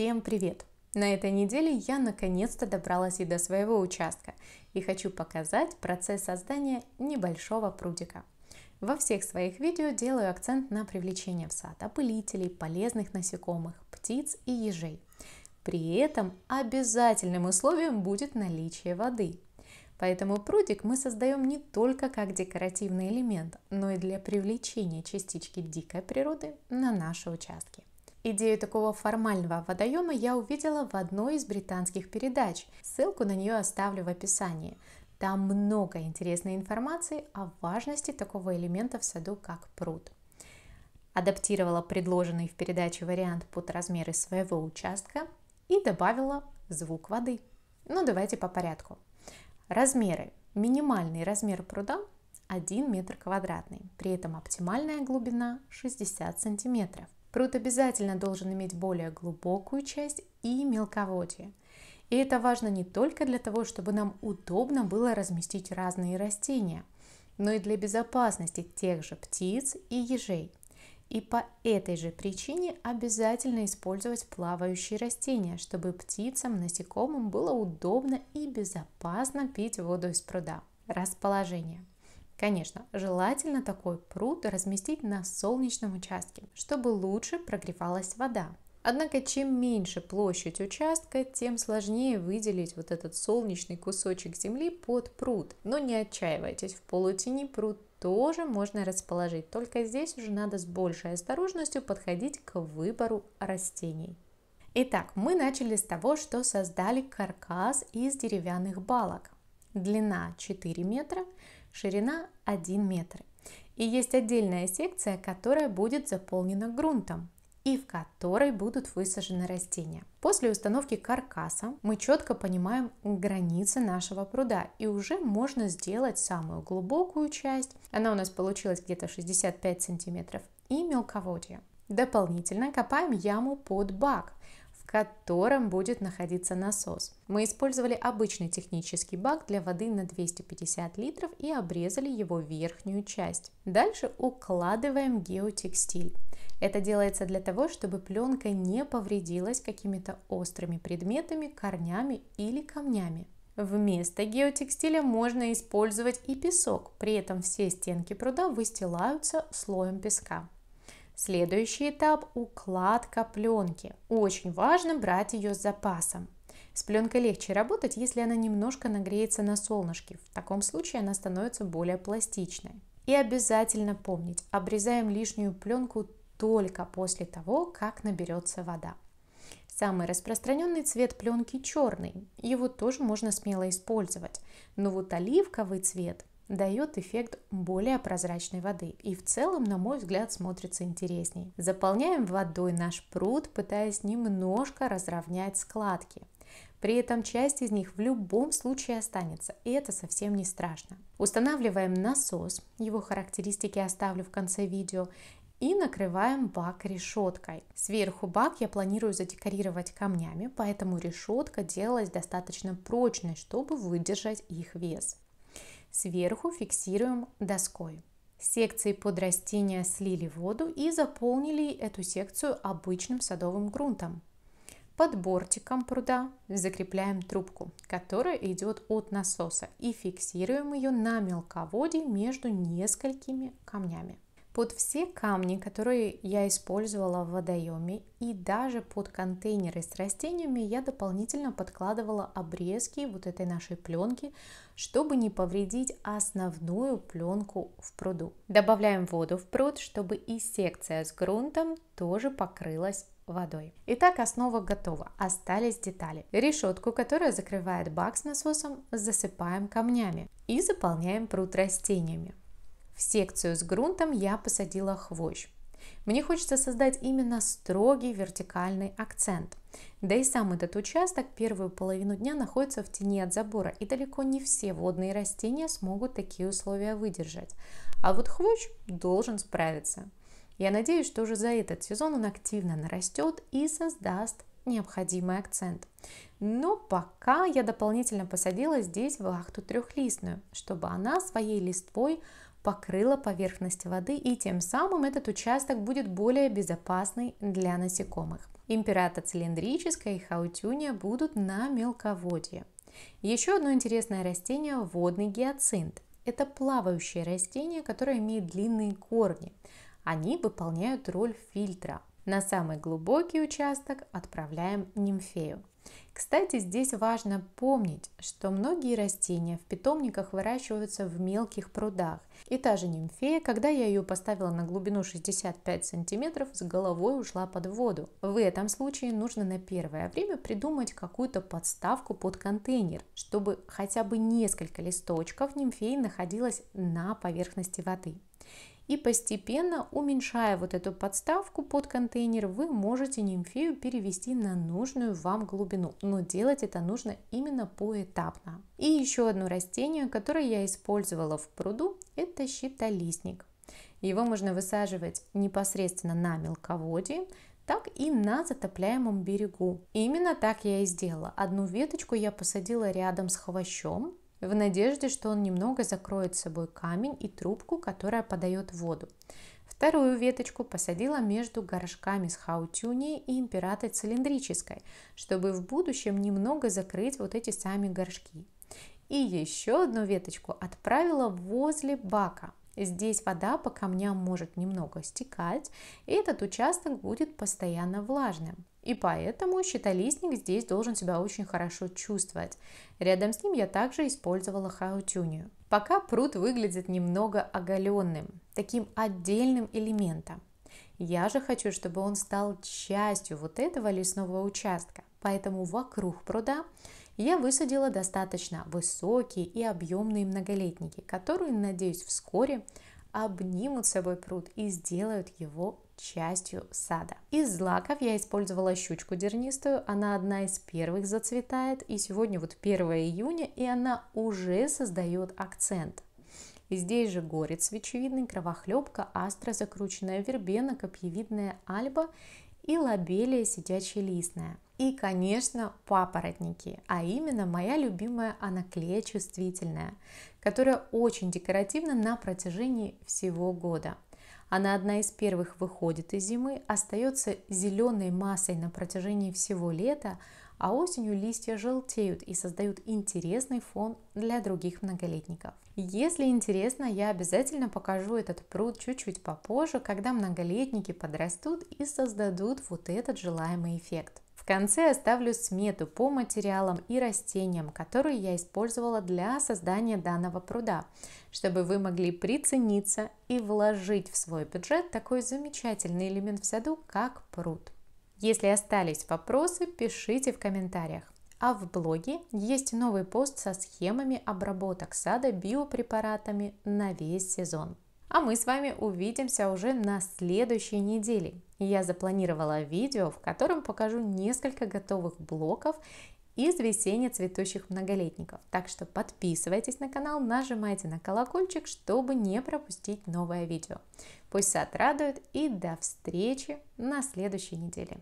Всем привет! На этой неделе я наконец-то добралась и до своего участка и хочу показать процесс создания небольшого прудика. Во всех своих видео делаю акцент на привлечение в сад опылителей, полезных насекомых, птиц и ежей. При этом обязательным условием будет наличие воды. Поэтому прудик мы создаем не только как декоративный элемент, но и для привлечения частички дикой природы на наши участки. Идею такого формального водоема я увидела в одной из британских передач. Ссылку на нее оставлю в описании. Там много интересной информации о важности такого элемента в саду, как пруд. Адаптировала предложенный в передаче вариант под размеры своего участка и добавила звук воды. Ну, давайте по порядку. Размеры. Минимальный размер пруда 1 метр квадратный, при этом оптимальная глубина 60 сантиметров. Пруд обязательно должен иметь более глубокую часть и мелководье. И это важно не только для того, чтобы нам удобно было разместить разные растения, но и для безопасности тех же птиц и ежей. И по этой же причине обязательно использовать плавающие растения, чтобы птицам, насекомым было удобно и безопасно пить воду из пруда. Расположение. Конечно, желательно такой пруд разместить на солнечном участке, чтобы лучше прогревалась вода. Однако, чем меньше площадь участка, тем сложнее выделить вот этот солнечный кусочек земли под пруд. Но не отчаивайтесь, в полутени пруд тоже можно расположить, только здесь уже надо с большей осторожностью подходить к выбору растений. Итак, мы начали с того, что создали каркас из деревянных балок. Длина 4 метра, ширина 1 метр. И есть отдельная секция, которая будет заполнена грунтом и в которой будут высажены растения. После установки каркаса мы четко понимаем границы нашего пруда и уже можно сделать самую глубокую часть, она у нас получилась где-то 65 сантиметров, и мелководье. Дополнительно копаем яму под бак – котором будет находиться насос. Мы использовали обычный технический бак для воды на 250 литров и обрезали его верхнюю часть. Дальше укладываем геотекстиль. Это делается для того, чтобы пленка не повредилась какими-то острыми предметами, корнями или камнями. Вместо геотекстиля можно использовать и песок, при этом все стенки пруда выстилаются слоем песка. Следующий этап – укладка пленки. Очень важно брать ее с запасом. С пленкой легче работать, если она немножко нагреется на солнышке. В таком случае она становится более пластичной. И обязательно помнить, обрезаем лишнюю пленку только после того, как наберется вода. Самый распространенный цвет пленки черный, его тоже можно смело использовать, но вот оливковый цвет дает эффект более прозрачной воды и в целом, на мой взгляд, смотрится интересней. Заполняем водой наш пруд, пытаясь немножко разровнять складки. При этом часть из них в любом случае останется, и это совсем не страшно. Устанавливаем насос, его характеристики оставлю в конце видео, и накрываем бак решеткой. Сверху бак я планирую задекорировать камнями, поэтому решетка делалась достаточно прочной, чтобы выдержать их вес. Сверху фиксируем доской. Секции под растения слили воду и заполнили эту секцию обычным садовым грунтом. Под бортиком пруда закрепляем трубку, которая идет от насоса, и фиксируем ее на мелководье между несколькими камнями под все камни, которые я использовала в водоеме, и даже под контейнеры с растениями я дополнительно подкладывала обрезки вот этой нашей пленки, чтобы не повредить основную пленку в пруду. Добавляем воду в пруд, чтобы и секция с грунтом тоже покрылась водой. Итак, основа готова, остались детали. Решетку, которая закрывает бак с насосом, засыпаем камнями и заполняем пруд растениями. В секцию с грунтом я посадила хвощ. Мне хочется создать именно строгий вертикальный акцент. Да и сам этот участок первую половину дня находится в тени от забора, и далеко не все водные растения смогут такие условия выдержать. А вот хвощ должен справиться. Я надеюсь, что уже за этот сезон он активно нарастет и создаст необходимый акцент. Но пока я дополнительно посадила здесь вахту трехлистную, чтобы она своей листвой покрыла поверхность воды и тем самым этот участок будет более безопасный для насекомых. Императа цилиндрическая и хаутюня будут на мелководье. Еще одно интересное растение – водный гиацинт. Это плавающее растение, которое имеет длинные корни. Они выполняют роль фильтра, на самый глубокий участок отправляем нимфею. Кстати, здесь важно помнить, что многие растения в питомниках выращиваются в мелких прудах. И та же нимфея, когда я ее поставила на глубину 65 сантиметров, с головой ушла под воду. В этом случае нужно на первое время придумать какую-то подставку под контейнер, чтобы хотя бы несколько листочков нимфеи находилось на поверхности воды. И постепенно, уменьшая вот эту подставку под контейнер, вы можете нимфею перевести на нужную вам глубину. Но делать это нужно именно поэтапно. И еще одно растение, которое я использовала в пруду, это щитолистник. Его можно высаживать непосредственно на мелководье, так и на затопляемом берегу. Именно так я и сделала. Одну веточку я посадила рядом с хвощом, в надежде, что он немного закроет собой камень и трубку, которая подает воду. Вторую веточку посадила между горшками с хаутюнией и императой цилиндрической, чтобы в будущем немного закрыть вот эти сами горшки. И еще одну веточку отправила возле бака. Здесь вода по камням может немного стекать, и этот участок будет постоянно влажным. И поэтому щитолистник здесь должен себя очень хорошо чувствовать. Рядом с ним я также использовала хаутюнию. Пока пруд выглядит немного оголенным, таким отдельным элементом. Я же хочу, чтобы он стал частью вот этого лесного участка. Поэтому вокруг пруда я высадила достаточно высокие и объемные многолетники, которые, надеюсь, вскоре обнимут собой пруд и сделают его частью сада. Из злаков я использовала щучку дернистую, она одна из первых зацветает, и сегодня вот 1 июня, и она уже создает акцент. И здесь же горец свечевидный, кровохлебка, астра, закрученная вербена, копьевидная альба и лобелия сидячая листная. И, конечно, папоротники, а именно моя любимая анаклея чувствительная, которая очень декоративна на протяжении всего года – она одна из первых выходит из зимы, остается зеленой массой на протяжении всего лета, а осенью листья желтеют и создают интересный фон для других многолетников. Если интересно, я обязательно покажу этот пруд чуть-чуть попозже, когда многолетники подрастут и создадут вот этот желаемый эффект конце оставлю смету по материалам и растениям, которые я использовала для создания данного пруда, чтобы вы могли прицениться и вложить в свой бюджет такой замечательный элемент в саду, как пруд. Если остались вопросы, пишите в комментариях. А в блоге есть новый пост со схемами обработок сада биопрепаратами на весь сезон. А мы с вами увидимся уже на следующей неделе я запланировала видео, в котором покажу несколько готовых блоков из весенне цветущих многолетников. Так что подписывайтесь на канал, нажимайте на колокольчик, чтобы не пропустить новое видео. Пусть сад радует и до встречи на следующей неделе.